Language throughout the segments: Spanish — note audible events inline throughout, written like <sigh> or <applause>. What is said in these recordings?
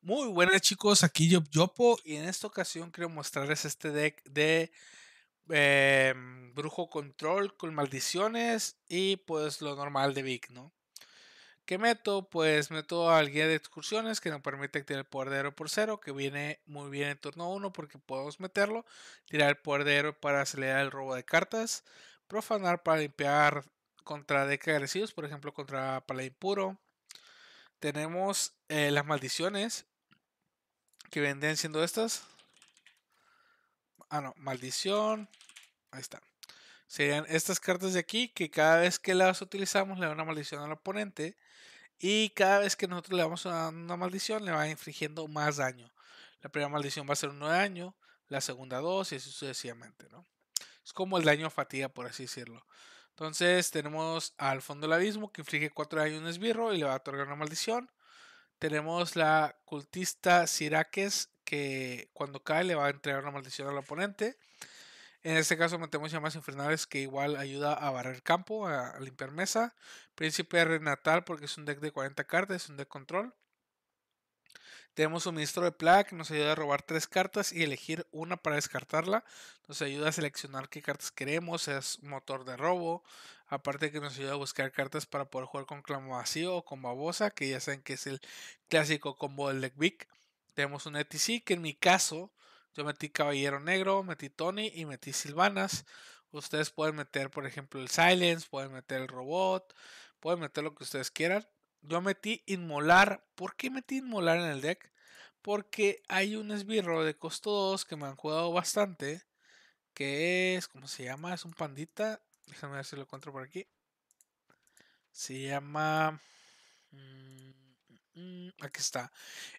Muy buenas chicos, aquí Yop Yopo y en esta ocasión quiero mostrarles este deck de em, Brujo Control con maldiciones y pues lo normal de Vic, ¿no? ¿Qué meto? Pues meto al guía de excursiones que nos permite tirar el poder de héroe por cero, que viene muy bien en turno 1 porque podemos meterlo, tirar el poder de héroe para acelerar el robo de cartas, profanar para limpiar contra deck agresivos, por ejemplo contra Paladín Puro, tenemos eh, las maldiciones que venden siendo estas. Ah, no, maldición. Ahí está. Serían estas cartas de aquí que cada vez que las utilizamos le da una maldición al oponente. Y cada vez que nosotros le damos una, una maldición le va infligiendo más daño. La primera maldición va a ser un de daño, la segunda dos y así sucesivamente, ¿no? Es como el daño a fatiga, por así decirlo. Entonces tenemos al fondo del abismo que inflige 4 daño a un esbirro y le va a otorgar una maldición. Tenemos la cultista Siraques que cuando cae le va a entregar una maldición al oponente. En este caso metemos llamas infernales que igual ayuda a barrer campo, a, a limpiar mesa. Príncipe Renatal porque es un deck de 40 cartas, es un deck control. Tenemos un ministro de plaga que nos ayuda a robar tres cartas y elegir una para descartarla. Nos ayuda a seleccionar qué cartas queremos, es motor de robo. Aparte que nos ayuda a buscar cartas para poder jugar con clamo vacío o con babosa, que ya saben que es el clásico combo del deck big. Tenemos un ETC que en mi caso yo metí Caballero Negro, metí Tony y metí Silvanas. Ustedes pueden meter, por ejemplo, el Silence, pueden meter el Robot, pueden meter lo que ustedes quieran. Yo metí Inmolar. ¿Por qué metí Inmolar en el deck? Porque hay un esbirro de costo 2 que me han jugado bastante. Que es, ¿cómo se llama? Es un pandita. Déjame ver si lo encuentro por aquí. Se llama... Mm, mm, mm, aquí está.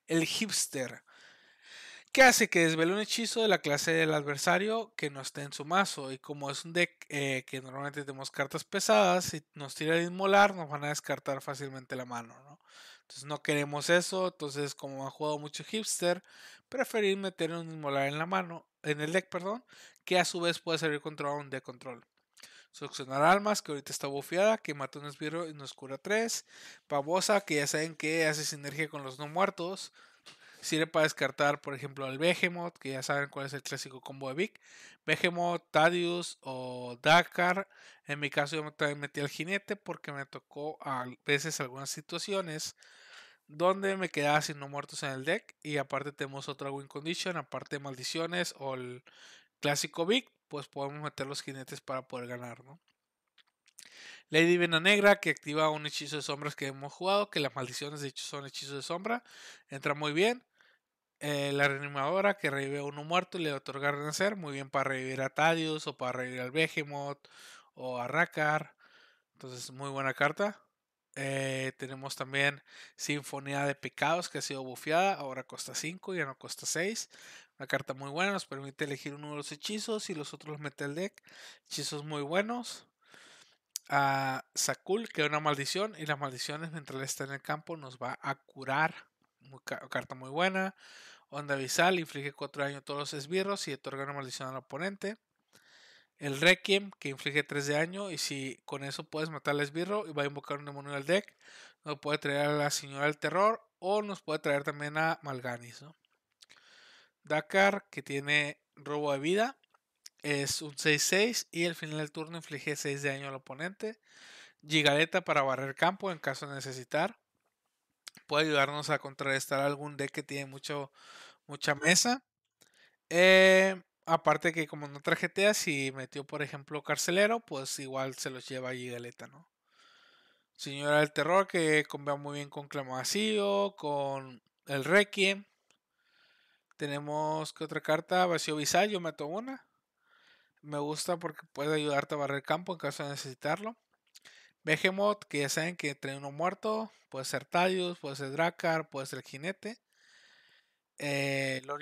El hipster. ¿Qué hace que desvele un hechizo de la clase del adversario que no esté en su mazo. Y como es un deck eh, que normalmente tenemos cartas pesadas, si nos tira el inmolar, nos van a descartar fácilmente la mano, ¿no? Entonces no queremos eso. Entonces, como han jugado mucho hipster, preferir meter un inmolar en la mano, en el deck, perdón, que a su vez puede servir contra un deck control. Succionar almas, que ahorita está bufiada, que mata un esbirro y nos cura 3. Babosa, que ya saben que hace sinergia con los no muertos. Sirve para descartar, por ejemplo, el Behemoth, que ya saben cuál es el clásico combo de Vic. Behemoth, Tadius o Dakar. En mi caso yo también metí al jinete porque me tocó a veces algunas situaciones donde me quedaba sin no muertos en el deck. Y aparte tenemos otra win condition, aparte de maldiciones o el clásico Vic, pues podemos meter los jinetes para poder ganar, ¿no? Lady Vena Negra, que activa un hechizo de sombras que hemos jugado, que las maldiciones de hecho son hechizos de sombra, entra muy bien. Eh, la reanimadora que revive a uno muerto y le otorga renacer, muy bien para revivir a Tadius o para revivir al Behemoth o a Rakar. Entonces, muy buena carta. Eh, tenemos también Sinfonía de Pecados que ha sido bufeada, ahora costa 5, ya no costa 6. Una carta muy buena, nos permite elegir uno de los hechizos y los otros los mete al deck. Hechizos muy buenos. A Sakul, que es una maldición, y las maldiciones mientras él está en el campo nos va a curar carta muy buena. Onda Visal inflige 4 daño a todos los esbirros y otorga una maldición al oponente. El Requiem, que inflige 3 de daño, y si con eso puedes matar al esbirro y va a invocar un demonio al deck, nos puede traer a la Señora del Terror o nos puede traer también a Malganis. Dakar, que tiene robo de vida, es un 6-6 y al final del turno inflige 6 de daño al oponente. Gigaleta para barrer campo en caso de necesitar puede ayudarnos a contrarrestar algún deck que tiene mucho, mucha mesa. Eh, aparte que como no trajetea, si metió por ejemplo carcelero, pues igual se los lleva allí Galeta, ¿no? Señora del Terror, que combina muy bien con vacío con el Requiem. Tenemos que otra carta, Vacío Visal, yo meto una. Me gusta porque puede ayudarte a barrer campo en caso de necesitarlo. Behemoth, que ya saben que trae uno muerto. Puede ser Tadius, puede ser Drakkar, puede ser el Jinete. Eh, Lord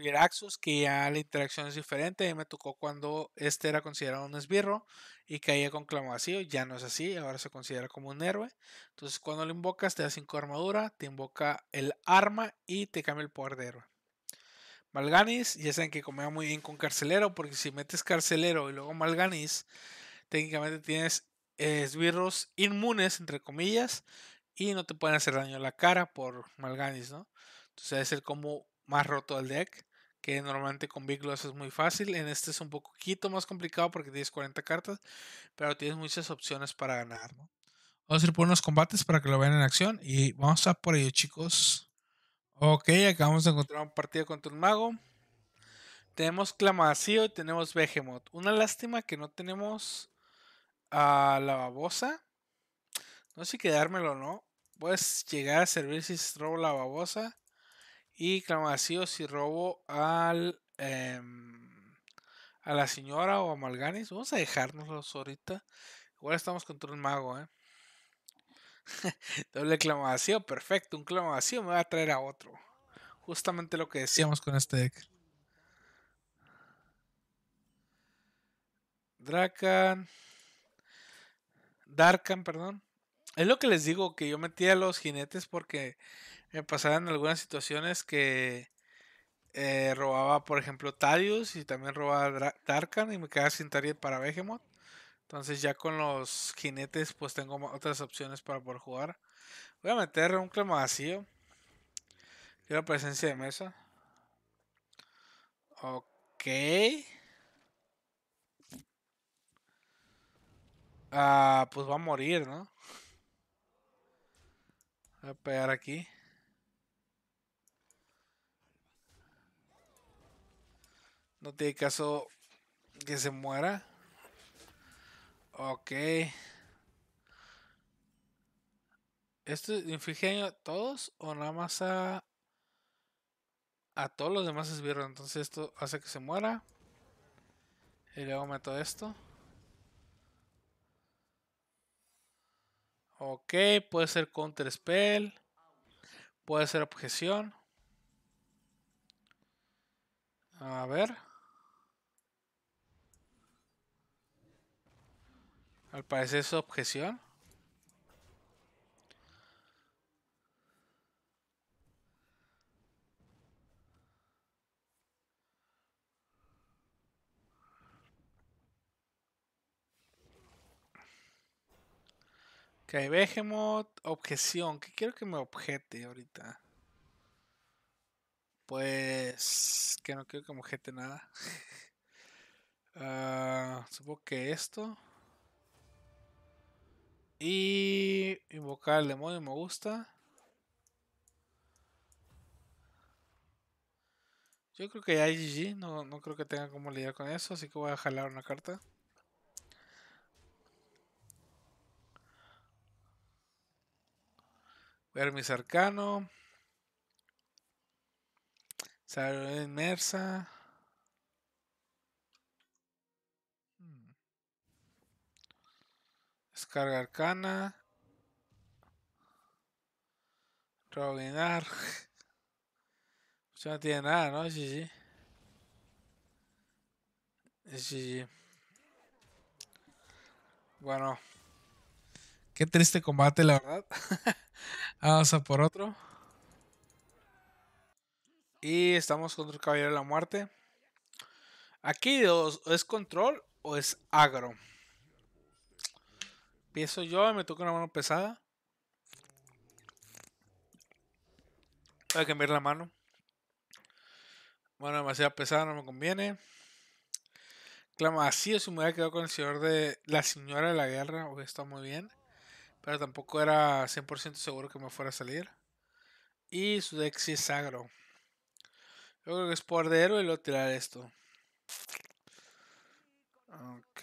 que ya la interacción es diferente. me tocó cuando este era considerado un esbirro y caía con clamo vacío. Ya no es así, ahora se considera como un héroe. Entonces, cuando lo invocas, te da 5 armadura, te invoca el arma y te cambia el poder de héroe. Malganis, ya saben que comía muy bien con carcelero, porque si metes carcelero y luego Malganis, técnicamente tienes esbirros inmunes, entre comillas, y no te pueden hacer daño a la cara por Malganis, ¿no? Entonces es el combo más roto del deck, que normalmente con Big es muy fácil. En este es un poquito más complicado porque tienes 40 cartas, pero tienes muchas opciones para ganar, Vamos a ir por unos combates para que lo vean en acción y vamos a por ello, chicos. Ok, acabamos de encontrar un partido contra un mago. Tenemos vacío y tenemos Behemoth. Una lástima que no tenemos a la babosa. No sé quedármelo o no. Puedes llegar a servir si robo la babosa. Y clamacío si robo al. Em, a la señora o a Malganis. Vamos a dejárnoslos ahorita. Igual estamos contra un mago, eh. <laughs> Doble clama perfecto. Un clamo me va a traer a otro. Justamente lo que decíamos con este deck. Dracan. Darkan, perdón. Es lo que les digo, que yo metía a los jinetes porque me pasaban algunas situaciones que eh, robaba, por ejemplo, Tarius y también robaba Darkan y me quedaba sin Target para Behemoth. Entonces ya con los jinetes pues tengo otras opciones para poder jugar. Voy a meter un clema vacío. Quiero presencia de mesa. Ok. Ah, pues va a morir, ¿no? Voy a pegar aquí. No tiene caso que se muera. Ok. ¿Esto inflige a todos o nada más a... A todos los demás esbirros? Entonces esto hace que se muera. Y luego meto esto. Ok, puede ser counter spell. Puede ser objeción. A ver. Al parecer es objeción. Ok, Behemoth, objeción. ¿Qué quiero que me objete ahorita? Pues que no quiero que me objete nada. <laughs> Ah, supongo que esto. Y invocar el demonio me gusta. Yo creo que ya hay GG, no, no creo que tenga como lidiar con eso, así que voy a jalar una carta. Ver mi cercano. salud inmersa. Hmm. Descarga arcana. Robinar. <laughs> Pues ya no tiene nada, ¿no? GG. sí, GG. Bueno. Qué triste combate, la verdad. <laughs> Vamos a por otro. Y estamos contra el Caballero de la Muerte. Aquí dios es control o es agro. Empiezo yo y me toca una mano pesada. Voy a cambiar la mano. Bueno, demasiado pesada, no me conviene. Clama así, o me ha quedado con el señor de la señora de la guerra. está muy bien pero tampoco era 100% seguro que me fuera a salir. Y su deck es agro. Yo creo que es por de héroe y luego tirar esto. Ok.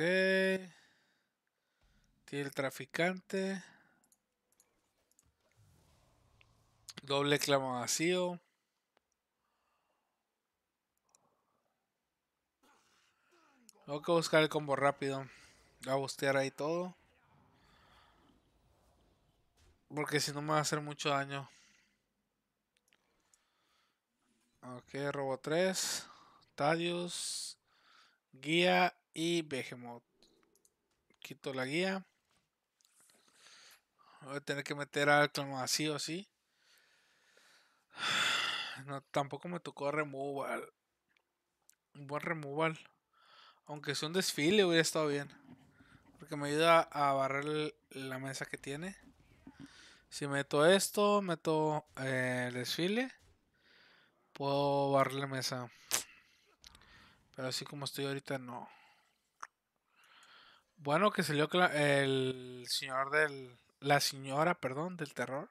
Tiene el traficante. Doble clamo vacío. Tengo que buscar el combo rápido. Voy a bustear ahí todo. Porque si no me va a hacer mucho daño. Ok, robo 3. Tadius. Guía y Behemoth. Quito la guía. Voy a tener que meter al clon así o así. <sighs> No, tampoco me tocó removal. Un buen removal. Aunque es un desfile hubiera estado bien. Porque me ayuda a barrer la mesa que tiene. Si meto esto, meto eh, el desfile, puedo barrer la mesa. Pero así como estoy ahorita, no. Bueno, que salió el señor del. La señora, perdón, del terror.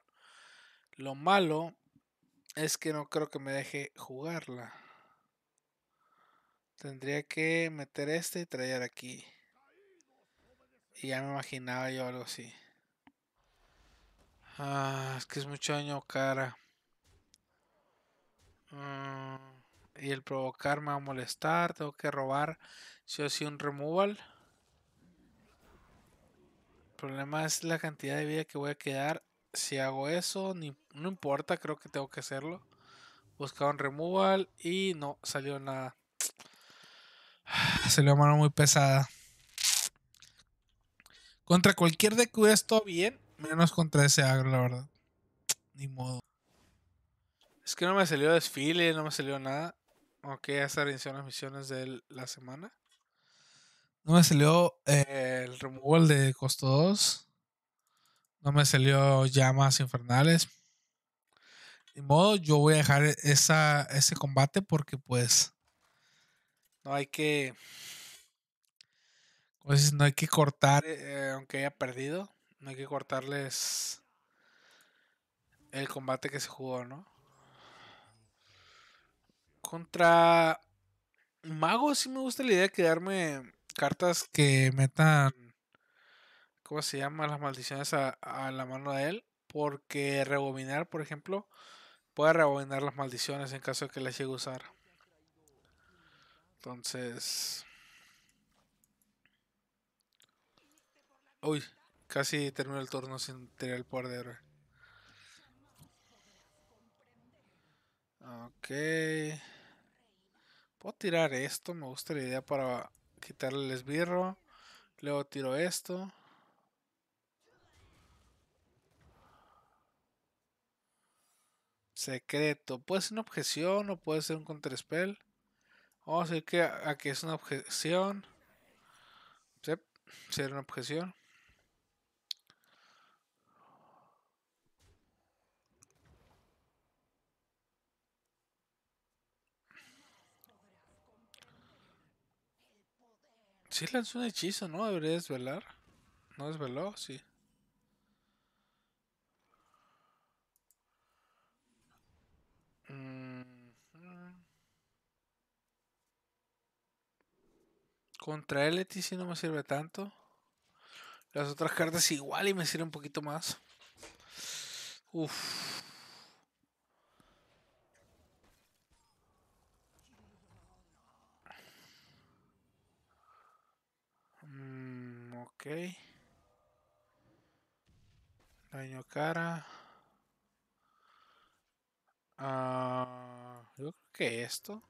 Lo malo es que no creo que me deje jugarla. Tendría que meter este y traer aquí. Y ya me imaginaba yo algo así. Ah, es que es mucho año, cara. Mm, y el provocar me va a molestar. Tengo que robar. Si o sí un removal. El problema es la cantidad de vida que voy a quedar. Si hago eso, no importa. Creo que tengo que hacerlo. Buscaba un removal y no salió nada. <sighs> Salió a mano muy pesada. Contra cualquier de esto bien, Menos contra ese agro, la verdad. <tsk> Ni modo. Es que no me salió desfile, no me salió nada. Ok, hasta reiniciaron las misiones de la semana. No me salió eh, el removal de costo 2. No me salió llamas infernales. Ni modo, yo voy a dejar esa, ese combate porque pues no hay que pues no hay que cortar eh, aunque haya perdido no hay que cortarles el combate que se jugó, ¿no? Contra Mago sí me gusta la idea de quedarme cartas que metan, ¿cómo se llama? Las maldiciones a, a la mano de él. Porque rebobinar, por ejemplo, puede rebobinar las maldiciones en caso de que las llegue a usar. Entonces... Uy, Casi termino el turno sin tirar el poder de Ok. Puedo tirar esto, me gusta la idea para quitarle el esbirro. Luego tiro esto. Secreto. Puede ser una objeción o puede ser un contra-spell Vamos a decir que aquí es una objeción. Sí, una objeción. Si lanzó un hechizo, ¿no? Debería desvelar. ¿No desveló? Sí. Contra el sí no me sirve tanto. Las otras cartas igual y me sirve un poquito más. Uff. Ok. Daño cara. Ah, yo creo que esto.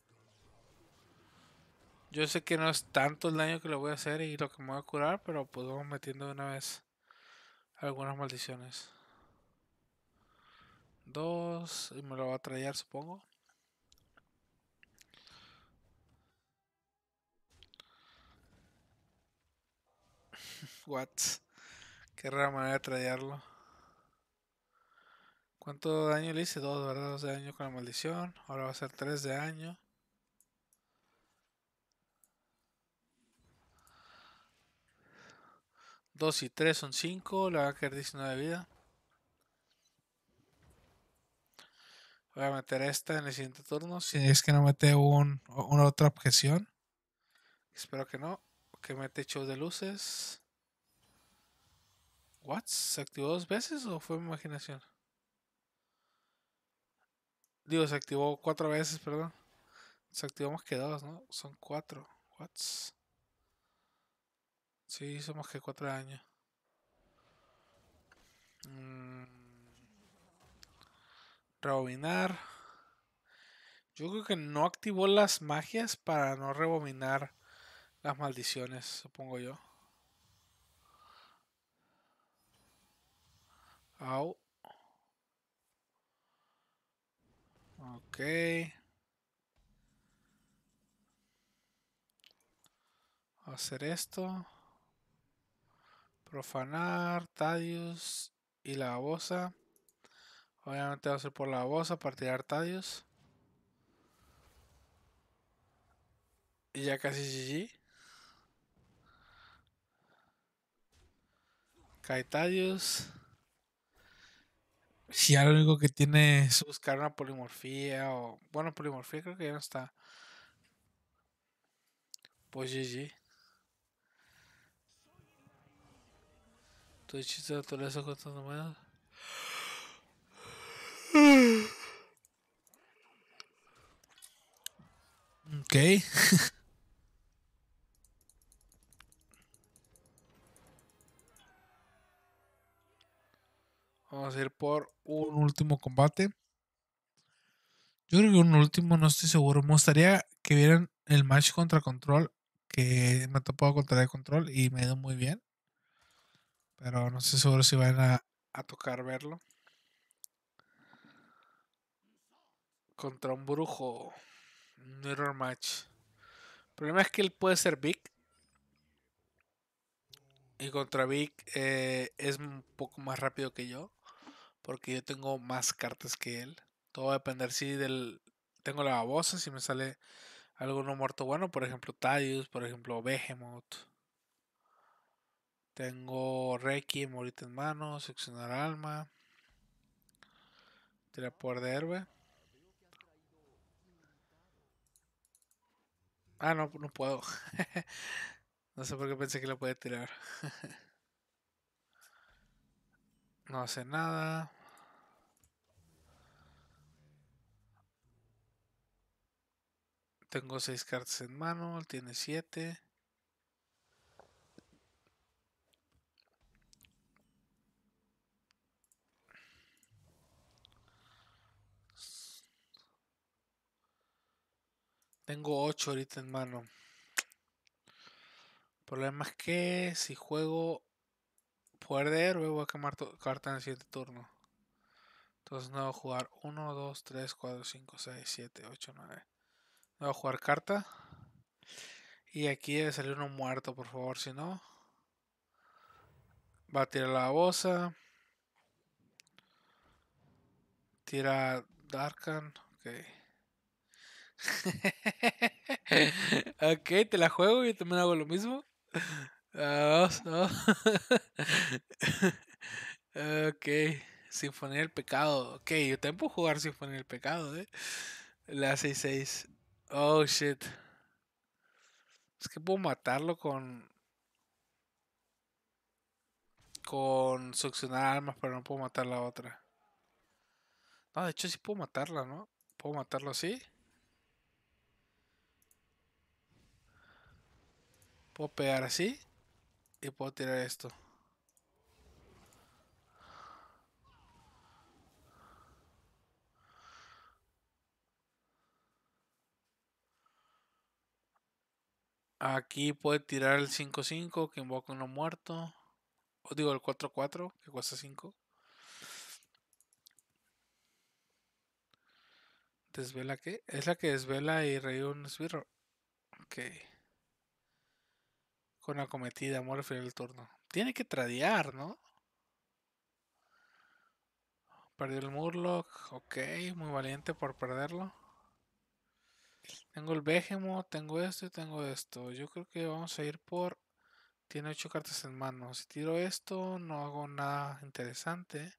Yo sé que no es tanto el daño que lo voy a hacer y lo que me voy a curar, pero pues vamos metiendo de una vez algunas maldiciones. Dos, y me lo va a traer, supongo. <laughs> What, Qué rara manera de traerlo. ¿Cuánto daño le hice? 2, ¿verdad? 2 de daño con la maldición. Ahora va a ser 3 de año. 2 y 3 son 5. Le va a caer 19 de vida. Voy a meter esta en el siguiente turno. Si es que no mete un, una otra objeción. Espero que no. Que mete show de luces. ¿What? ¿Se activó dos veces o fue mi imaginación? Digo, se activó cuatro veces, perdón. Se activó más que dos, ¿no? Son cuatro. ¿What? Sí, hizo más que cuatro años. Mm. Rebobinar. Yo creo que no activó las magias para no rebobinar las maldiciones, supongo yo. Au. Ok. Hacer esto. Profanar, Tadius y la babosa. Obviamente va a ser por la babosa para tirar Tadius. Y ya casi GG. tadius si lo único que tiene es buscar una polimorfía o. Bueno, polimorfía creo que ya no está. Pues GG. Tu chiste de naturaleza contando Ok. Ok. <laughs> Vamos a ir por un último combate. Yo creo que un último, no estoy seguro. Me gustaría que vieran el match contra Control, que me ha topado contra el Control y me dio muy bien. Pero no estoy seguro si van a, tocar verlo. Contra un brujo. Un match. El problema es que él puede ser Big. Y contra Big eh, es un poco más rápido que yo porque yo tengo más cartas que él. Todo va a depender si del tengo la babosa, si me sale Algo no muerto bueno, por ejemplo Tadius, por ejemplo Behemoth. Tengo Reiki, Morita en mano, seccionar alma. Tira poder de héroe Ah, no, no puedo. <laughs> no sé por qué pensé que lo podía tirar. <laughs> No hace nada. Tengo seis cartas en mano, tiene siete. Tengo ocho ahorita en mano. El problema es que si juego poder de héroe voy a quemar carta en el siguiente turno. Entonces no voy a jugar 1, 2, 3, 4, 5, 6, 7, 8, 9. No voy a jugar carta. Y aquí debe salir uno muerto, por favor, si no. Va a tirar la bosa. Tira Darkan. Ok. <laughs> ok, te la juego y también hago lo mismo. Ah, <laughs> ok. Sinfonía del Pecado. Ok, yo también puedo jugar Sinfonía del Pecado, eh. La 6-6. Oh, shit. Es que puedo matarlo con... Con succionar armas, pero no puedo matar la otra. No, de hecho sí puedo matarla, ¿no? ¿Puedo matarlo así? ¿Puedo pegar así? Y puedo tirar esto. Aquí puede tirar el 5-5 que invoca uno muerto. O digo el 4-4 que cuesta 5. ¿Desvela qué? Es la que desvela y reí un esbirro. Ok con acometida, cometida, amor al final del turno. Tiene que tradear, ¿no? Perdió el Murloc, ok, muy valiente por perderlo. Tengo el vejemo tengo esto y tengo esto. Yo creo que vamos a ir por... Tiene 8 cartas en mano. Si tiro esto, no hago nada interesante.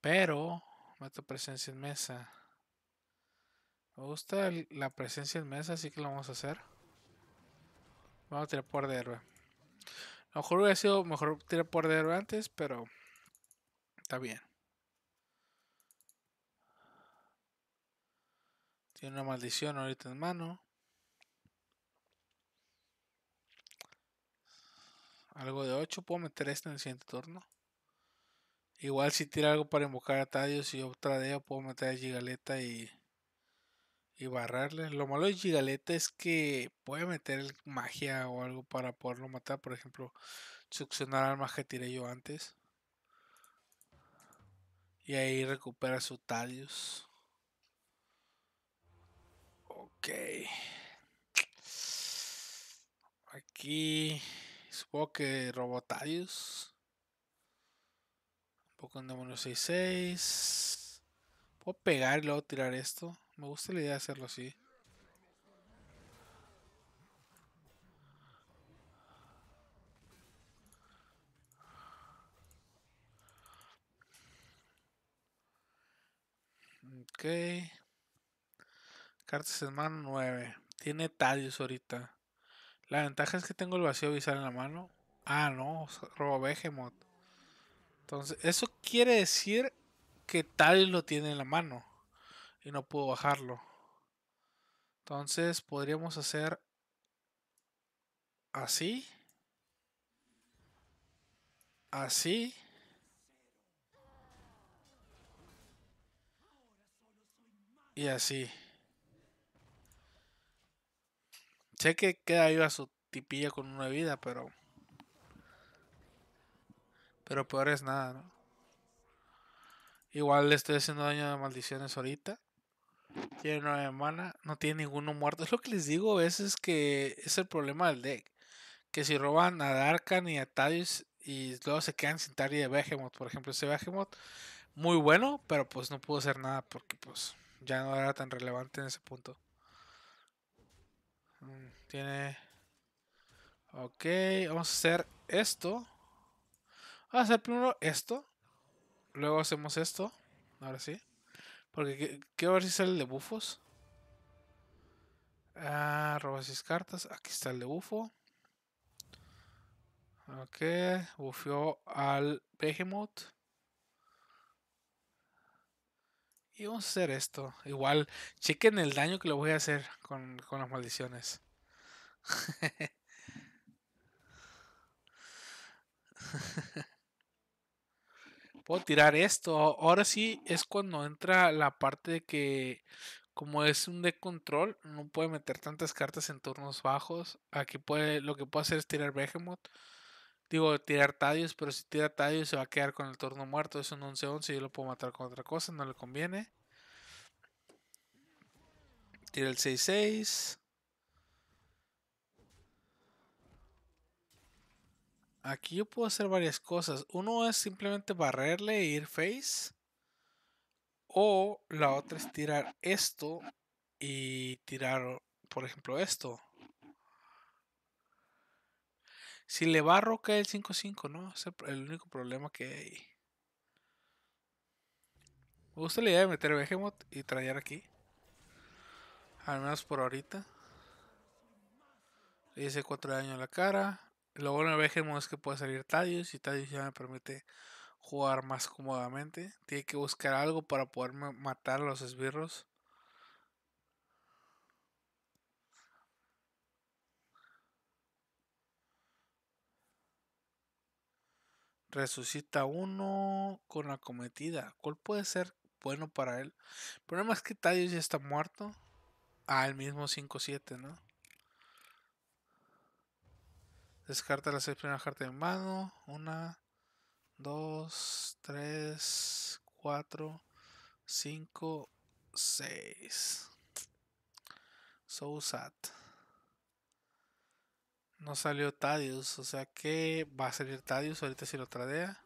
Pero... Meto presencia en mesa. Me gusta la presencia en mesa, así que lo vamos a hacer. Vamos a tirar por héroe. A lo mejor hubiera sido mejor tirar por héroe antes, pero está bien. Tiene una maldición ahorita en mano. Algo de 8. ¿Puedo meter esto en el siguiente turno? Igual si tira algo para invocar a Tadios y otra de puedo meter a Gigaleta y y barrarle. Lo malo de Gigaleta es que puede meter magia o algo para poderlo matar. Por ejemplo, succionar armas que tiré yo antes. Y ahí recupera su Talius. Ok. Aquí supongo que Talius. Un poco en demonio 6-6. Puedo pegar y luego tirar esto. Me gusta la idea de hacerlo así. Ok. Cartas en mano 9. Tiene Talios ahorita. La ventaja es que tengo el vacío visar en la mano. Ah, no. Robo Behemoth. Entonces, eso quiere decir que Tadius lo tiene en la mano y no puedo bajarlo. Entonces podríamos hacer así. Así. Y así. Sé que queda A su tipilla con una vida, pero... Pero peor es nada, ¿no? Igual le estoy haciendo daño de maldiciones ahorita. Tiene nueve mana no tiene ninguno muerto. Es lo que les digo a veces que es el problema del deck. Que si roban a Darkan y a Tadius y luego se quedan sin Tari de Behemoth, por ejemplo, ese Behemoth, muy bueno, pero pues no pudo hacer nada porque pues ya no era tan relevante en ese punto. Mm, tiene... Ok, vamos a hacer esto. Vamos a hacer primero esto. Luego hacemos esto. Ahora sí. Porque quiero ver si sale el de bufos. Ah, roba 6 cartas. Aquí está el de bufo. Ok, bufió al Behemoth. Y vamos a hacer esto. Igual, chequen el daño que lo voy a hacer con, con las maldiciones. <laughs> <laughs> puedo tirar esto. Ahora sí es cuando entra la parte de que como es un de control, no puede meter tantas cartas en turnos bajos. Aquí puede, lo que puede hacer es tirar Behemoth. Digo, tirar Tadius, pero si tira Tadius se va a quedar con el turno muerto. Es un 11-11 yo lo puedo matar con otra cosa, no le conviene. Tira el 6-6. Aquí yo puedo hacer varias cosas. Uno es simplemente barrerle e ir face. O la otra es tirar esto y tirar, por ejemplo, esto. Si le barro cae el 5-5, ¿no? es el único problema que hay. Me gusta la idea de meter Behemoth y traer aquí. Al menos por ahorita. Le hice 4 daño a la cara. Lo bueno de es que puede salir Tadius y Tadius ya me permite jugar más cómodamente. Tiene que buscar algo para poder matar a los esbirros. Resucita uno con la cometida. ¿Cuál puede ser bueno para él? El problema es que Tadius ya está muerto. Al ah, mismo 5-7, ¿no? Descarta las seis primeras cartas en mano. Una, dos, tres, cuatro, cinco, seis. So sad. No salió Tadius, o sea que va a salir Tadius ahorita si lo tradea.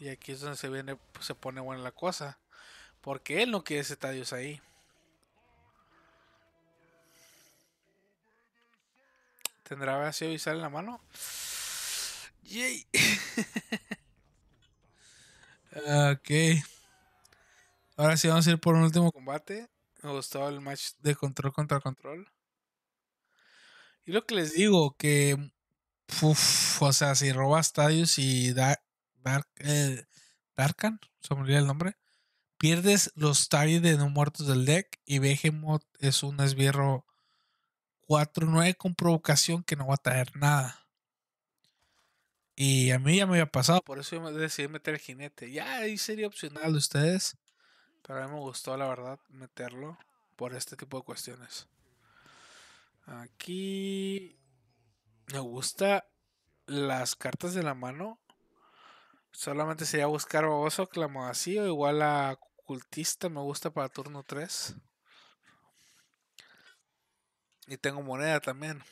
Y aquí es donde se viene, se pone buena la cosa. Porque él no quiere ese Tadius ahí. ¿Tendrá vacío avisar en la mano? Yay. <laughs> ok. Ahora sí vamos a ir por un último combate. Me gustó el match de control contra control. Y lo que les digo, que. Uf, o sea, si roba estadios y Dark, eh, Darkan, se me olvidó el nombre. Pierdes los Tari de no muertos del deck y Behemoth es un esbierro 4-9 con provocación que no va a traer nada. Y a mí ya me había pasado, por eso yo me decidí meter el jinete. Ya ahí sería opcional de ustedes. Pero a mí me gustó, la verdad, meterlo por este tipo de cuestiones. Aquí me gusta las cartas de la mano. Solamente sería buscar baboso, clamo o igual a cultista me gusta para turno 3. Y tengo moneda también.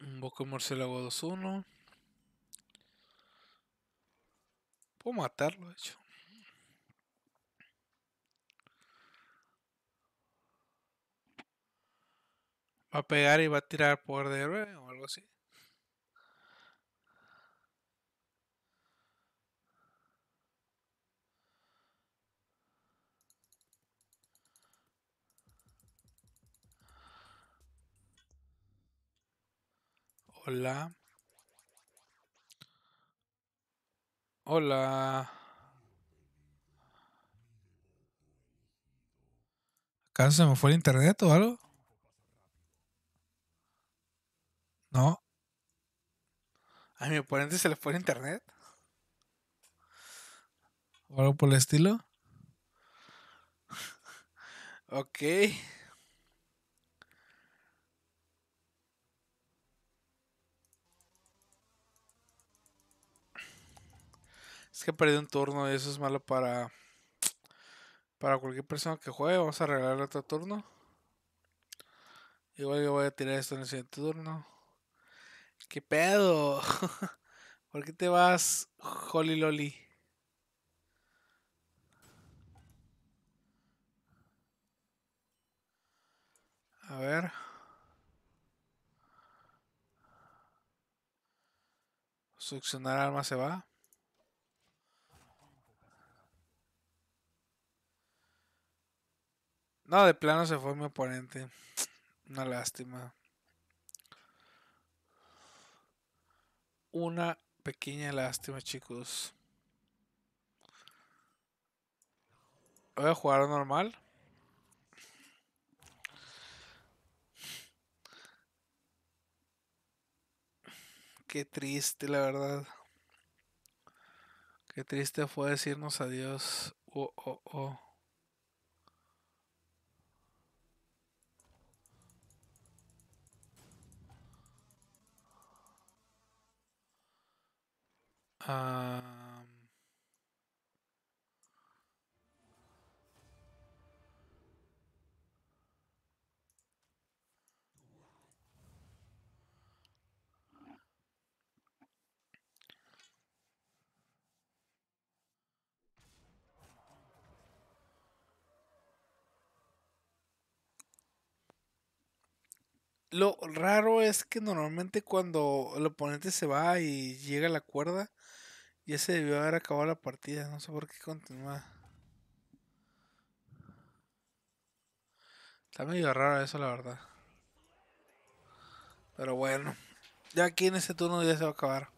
un Murciélago 2-1. Puedo matarlo, de hecho. Va a pegar y va a tirar poder de héroe o algo así. Hola. Hola. ¿Acaso se me fue el internet o algo? No. ¿A mi oponente se le fue el internet? ¿O algo por el estilo? <laughs> ok. que perdí un turno y eso es malo para. Para cualquier persona que juegue. Vamos a regalar otro turno. Igual yo voy a tirar esto en el siguiente turno. ¿Qué pedo? <laughs> ¿Por qué te vas, Holly Loli? A ver. Succionar alma se va. No, de plano se fue mi oponente. Una lástima. Una pequeña lástima, chicos. Voy a jugar normal. Qué triste, la verdad. Qué triste fue decirnos adiós. Oh, oh, oh. Uh, Lo raro es que normalmente cuando el oponente se va y llega a la cuerda, ya se debió haber acabado la partida. No sé por qué continúa. Está medio raro eso, la verdad. Pero bueno, ya aquí en este turno ya se va a acabar.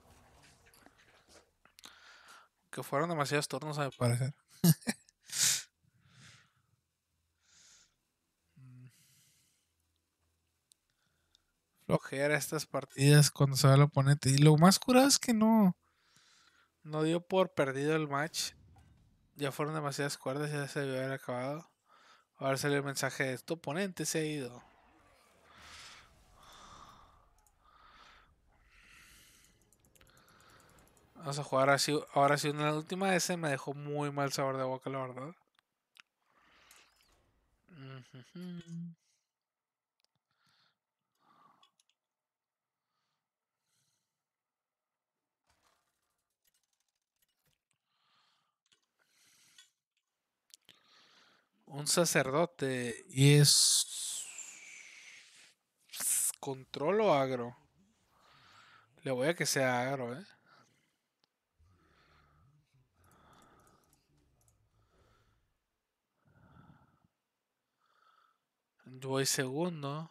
Que fueron demasiados turnos, a mi parecer. <laughs> que era estas partidas cuando se va el oponente. Y lo más curado es que no. No dio por perdido el match. Ya fueron demasiadas cuerdas, ya se debió haber acabado. Ahora sale el mensaje de tu oponente se ha ido. Vamos a jugar así. Ahora sí, una última S me dejó muy mal sabor de boca, la verdad. Mm un sacerdote y es controlo agro. Le voy a que sea agro, eh. Voy segundo.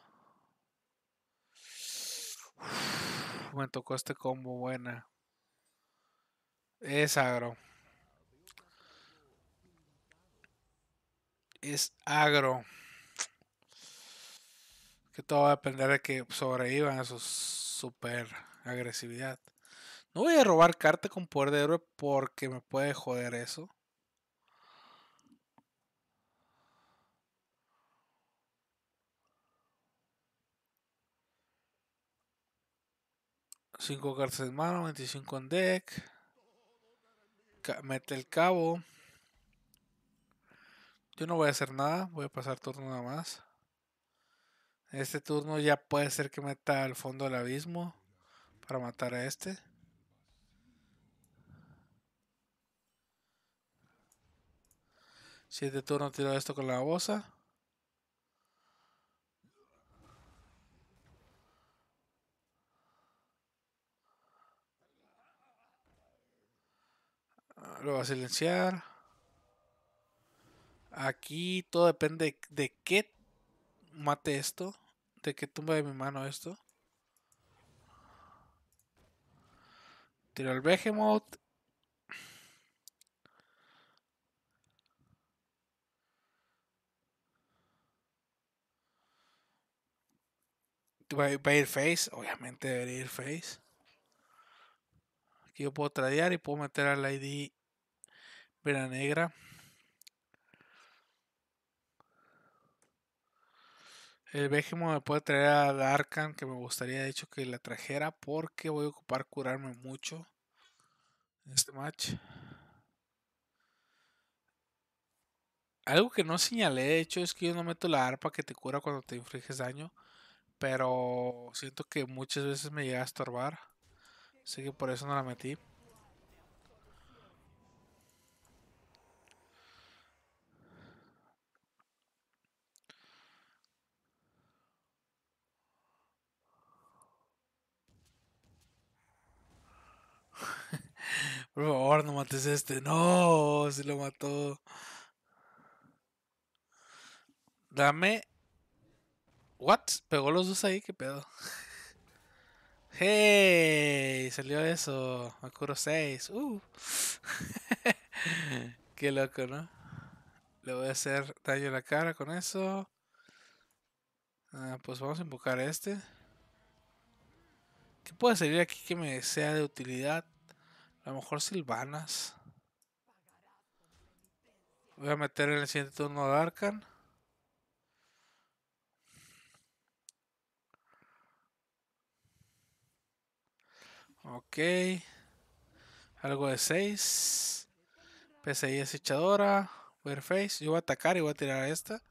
me tocó este combo buena. Es agro. es agro. Que todo va a depender de que sobrevivan a su super agresividad. No voy a robar carta con poder de héroe porque me puede joder eso. Cinco cartas en mano, 25 en deck. mete el cabo. Yo no voy a hacer nada, voy a pasar turno nada más. Este turno ya puede ser que meta al fondo del abismo para matar a este. Siete turno tiro esto con la bosa. Lo va a silenciar. Aquí todo depende de qué mate esto, de que tumba de mi mano esto. Tiro el Behemoth. Va a ir face, obviamente debería ir face. Aquí yo puedo tradear y puedo meter al ID Vera Negra. El Vejimo me puede traer a Darkan, que me gustaría de hecho que la trajera, porque voy a ocupar curarme mucho en este match. Algo que no señalé, de hecho, es que yo no meto la arpa que te cura cuando te infliges daño, pero siento que muchas veces me llega a estorbar, así que por eso no la metí. Por favor, no mates a este. No, se lo mató. Dame. ¿What? Pegó los dos ahí, qué pedo. ¡Hey! Salió eso. Makuro 6. ¡Uh! <laughs> qué loco, ¿no? Le voy a hacer daño a la cara con eso. Ah, pues vamos a invocar a este. ¿Qué puede salir aquí que me sea de utilidad? A lo mejor Silvanas. Voy a meter en el siguiente turno a Darkan. Ok. Algo de 6. PCI acechadora. Wireface. Yo voy a atacar y voy a tirar a esta.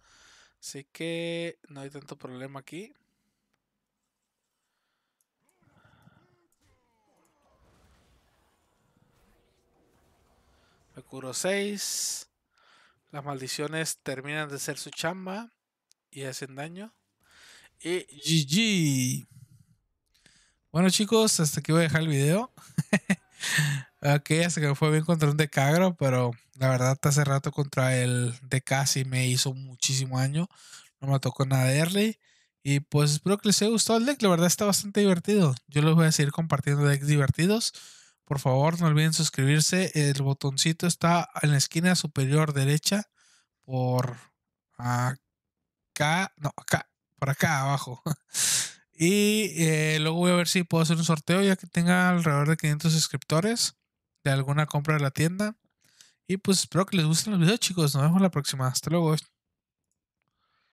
Así que no hay tanto problema aquí. Seguro 6. Las maldiciones terminan de ser su chamba y hacen daño. Y GG. Bueno chicos, hasta aquí voy a dejar el video. <laughs> ok, hasta que fue bien contra un Decagro, pero la verdad hace rato contra el decasi me hizo muchísimo daño. No me tocó nada de early. Y pues espero que les haya gustado el deck. La verdad está bastante divertido. Yo les voy a seguir compartiendo decks divertidos. Por favor, no olviden suscribirse. El botoncito está en la esquina superior derecha por acá, no, acá, por acá abajo. <laughs> Y eh, luego voy a ver si puedo hacer un sorteo ya que tenga alrededor de 500 suscriptores de alguna compra de la tienda. Y pues espero que les gusten los videos, chicos. Nos vemos la próxima. Hasta luego.